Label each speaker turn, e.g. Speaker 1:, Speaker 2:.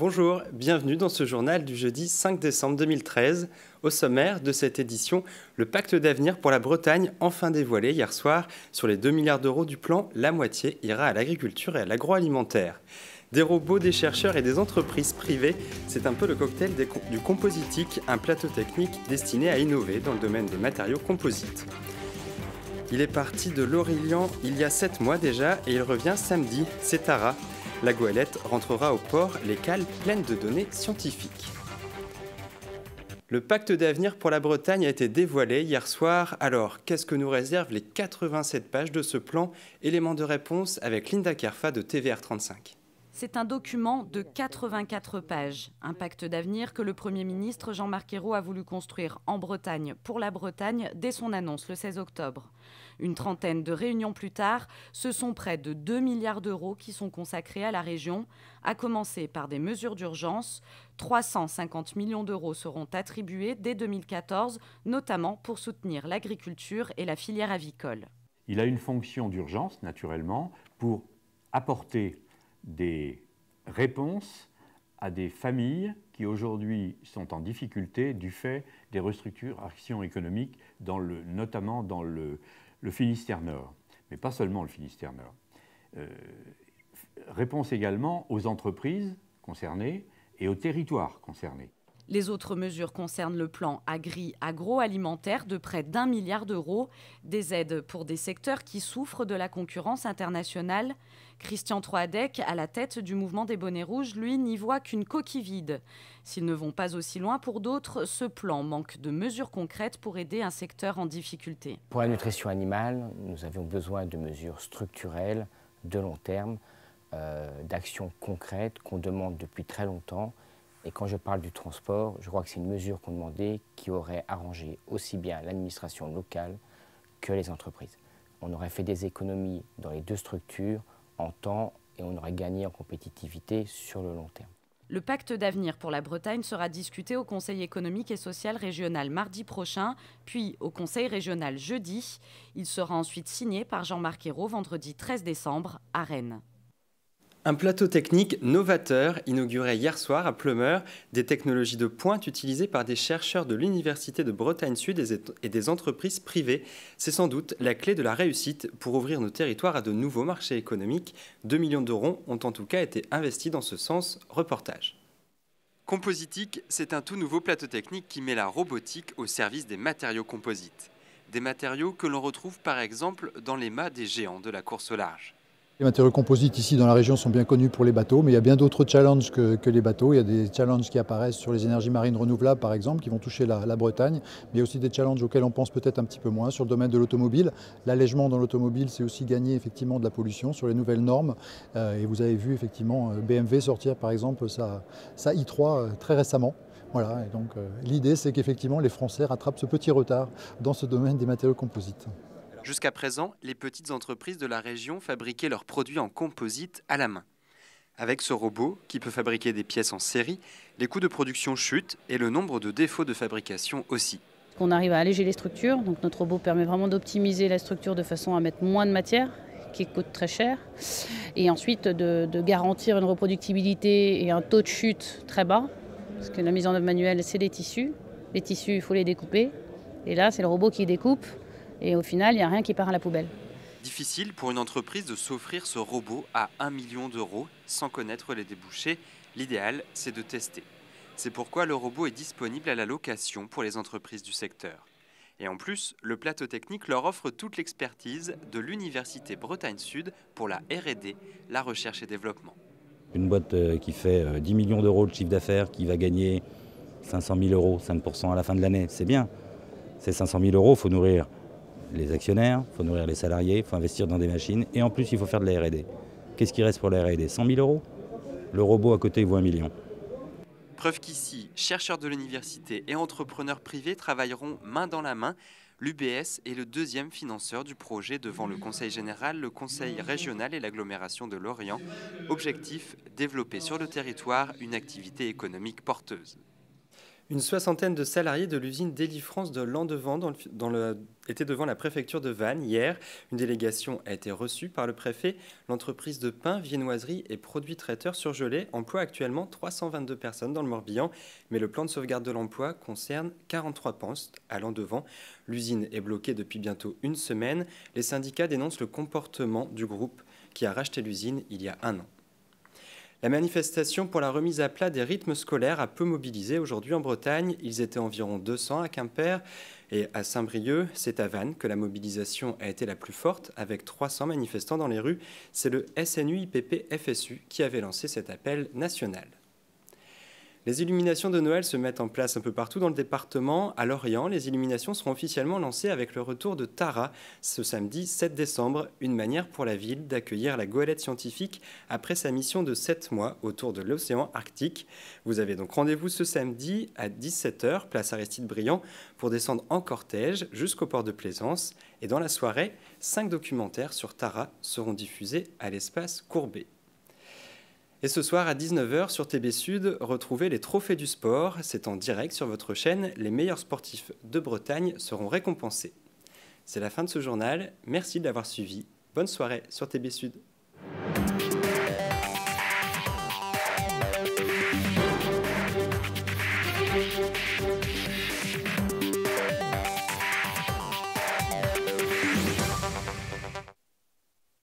Speaker 1: Bonjour, bienvenue dans ce journal du jeudi 5 décembre 2013. Au sommaire de cette édition, le pacte d'avenir pour la Bretagne enfin dévoilé hier soir. Sur les 2 milliards d'euros du plan, la moitié ira à l'agriculture et à l'agroalimentaire. Des robots, des chercheurs et des entreprises privées, c'est un peu le cocktail du compositique, un plateau technique destiné à innover dans le domaine des matériaux composites. Il est parti de l'Orient il y a 7 mois déjà et il revient samedi, c'est Tara. La goélette rentrera au port les cales pleines de données scientifiques. Le pacte d'avenir pour la Bretagne a été dévoilé hier soir. Alors, qu'est-ce que nous réservent les 87 pages de ce plan Élément de réponse avec Linda Kerfa de TVR35.
Speaker 2: C'est un document de 84 pages, un pacte d'avenir que le Premier ministre Jean-Marc Ayrault a voulu construire en Bretagne pour la Bretagne dès son annonce le 16 octobre. Une trentaine de réunions plus tard, ce sont près de 2 milliards d'euros qui sont consacrés à la région, à commencer par des mesures d'urgence. 350 millions d'euros seront attribués dès 2014, notamment pour soutenir l'agriculture et la filière avicole.
Speaker 1: Il a une fonction d'urgence, naturellement, pour apporter des réponses à des familles qui aujourd'hui sont en difficulté du fait des restructurations économiques, dans notamment dans le, Finistère Nord, mais pas seulement le Finistère Nord. Euh, réponse également aux entreprises concernées et aux territoires concernés.
Speaker 2: Les autres mesures concernent le plan agri-agroalimentaire de près d'un milliard d'euros, des aides pour des secteurs qui souffrent de la concurrence internationale. Christian Troadec, à la tête du mouvement des bonnets rouges, lui n'y voit qu'une coquille vide. S'ils ne vont pas aussi loin pour d'autres, ce plan manque de mesures concrètes pour aider un secteur en difficulté.
Speaker 1: Pour la nutrition animale, nous avions besoin de mesures structurelles, de long terme, euh, d'actions concrètes qu'on demande depuis très longtemps et quand je parle du transport, je crois que c'est une mesure qu'on demandait qui aurait arrangé aussi bien l'administration locale que les entreprises. On aurait fait des économies dans les deux structures en temps et on aurait gagné en compétitivité sur le long terme.
Speaker 2: Le pacte d'avenir pour la Bretagne sera discuté au Conseil économique et social régional mardi prochain, puis au Conseil régional jeudi. Il sera ensuite signé par Jean-Marc Ayrault vendredi 13 décembre à Rennes.
Speaker 1: Un plateau technique novateur inauguré hier soir à Plumeur des technologies de pointe utilisées par des chercheurs de l'Université de Bretagne Sud et des entreprises privées. C'est sans doute la clé de la réussite pour ouvrir nos territoires à de nouveaux marchés économiques. 2 millions d'euros ont en tout cas été investis dans ce sens. Reportage. Compositique, c'est un tout nouveau plateau technique qui met la robotique au service des matériaux composites. Des matériaux que l'on retrouve par exemple dans les mâts des géants de la course au large. Les matériaux composites ici dans la région sont bien connus pour les bateaux, mais il y a bien d'autres challenges que, les bateaux. Il y a des challenges qui apparaissent sur les énergies marines renouvelables, par exemple, qui vont toucher la, Bretagne, mais il y a aussi des challenges auxquels on pense peut-être un petit peu moins sur le domaine de l'automobile. L'allègement dans l'automobile, c'est aussi gagner effectivement de la pollution sur les nouvelles normes. Euh, et vous avez vu effectivement euh, BMW sortir, par exemple, sa, i3 euh, très récemment. Voilà, et donc l'idée, c'est qu'effectivement, les Français rattrapent ce petit retard dans ce domaine des matériaux composites. Jusqu'à présent, les petites entreprises de la région fabriquaient leurs produits en composite à la main. Avec ce robot, qui peut fabriquer des pièces en série, les coûts de production chutent et le nombre de défauts de fabrication aussi.
Speaker 2: On arrive à alléger les structures, donc notre robot permet vraiment d'optimiser la structure de façon à mettre moins de matière qui coûte très cher, et ensuite de, garantir une reproductibilité et un taux de chute très bas, parce que la mise en œuvre manuelle, c'est les tissus. Les tissus, il faut les découper, et là, c'est le robot qui découpe et au final, il n'y a rien qui part à la poubelle.
Speaker 1: Difficile pour une entreprise de s'offrir ce robot à 1 million d'euros sans connaître les débouchés. L'idéal, c'est de tester. C'est pourquoi le robot est disponible à la location pour les entreprises du secteur. Et en plus, le plateau technique leur offre toute l'expertise de l'Université Bretagne Sud pour la RD, la recherche et développement. Une boîte euh, qui fait 10 euh, millions d'euros de chiffre d'affaires, qui va gagner 500 000 euros, 5% à la fin de l'année, c'est bien. Ces 500 000 euros, il faut nourrir les actionnaires, il faut nourrir les salariés, il faut investir dans des machines, et en plus, il faut faire de la RD. Qu'est-ce qui reste pour la RD 100 000 euros Le robot à côté, vaut un million. Preuve qu'ici, chercheurs de l'université et entrepreneurs privés travailleront main dans la main. L'UBS est le deuxième financeur du projet devant le Conseil général, le Conseil régional et l'agglomération de Lorient. Objectif, développer sur le territoire une activité économique porteuse. Une soixantaine de salariés de l'usine France de Lendevant dans le, étaient devant la préfecture de Vannes hier. Une délégation a été reçue par le préfet. L'entreprise de pain, viennoiserie et produits traiteurs surgelés emploie actuellement 322 personnes dans le Morbihan, mais le plan de sauvegarde de l'emploi concerne 43 postes à Lendevant. L'usine est bloquée depuis bientôt une semaine. Les syndicats dénoncent le comportement du groupe qui a racheté l'usine il y a un an. La manifestation pour la remise à plat des rythmes scolaires a peu mobilisé aujourd'hui en Bretagne. Ils étaient environ 200 à Quimper et à Saint-Brieuc. C'est à Vannes que la mobilisation a été la plus forte, avec 300 manifestants dans les rues. C'est le SNUIPP-FSU qui avait lancé cet appel national. Les illuminations de Noël se mettent en place un peu partout dans le département. À Lorient, les illuminations seront officiellement lancées avec le retour de Tara ce samedi 7 décembre, une manière pour la ville d'accueillir la goélette scientifique après sa mission de 7 mois autour de l'océan Arctique. Vous avez donc rendez-vous ce samedi à 17h, place Aristide Briand, pour descendre en cortège jusqu'au port de Plaisance. Et dans la soirée, 5 documentaires sur Tara seront diffusés à l'espace Courbet. Et ce soir à 19h sur TB Sud, retrouvez les trophées du sport. C'est en direct sur votre chaîne. Les meilleurs sportifs de Bretagne seront récompensés. C'est la fin de ce journal. Merci de l'avoir suivi. Bonne soirée sur TB Sud.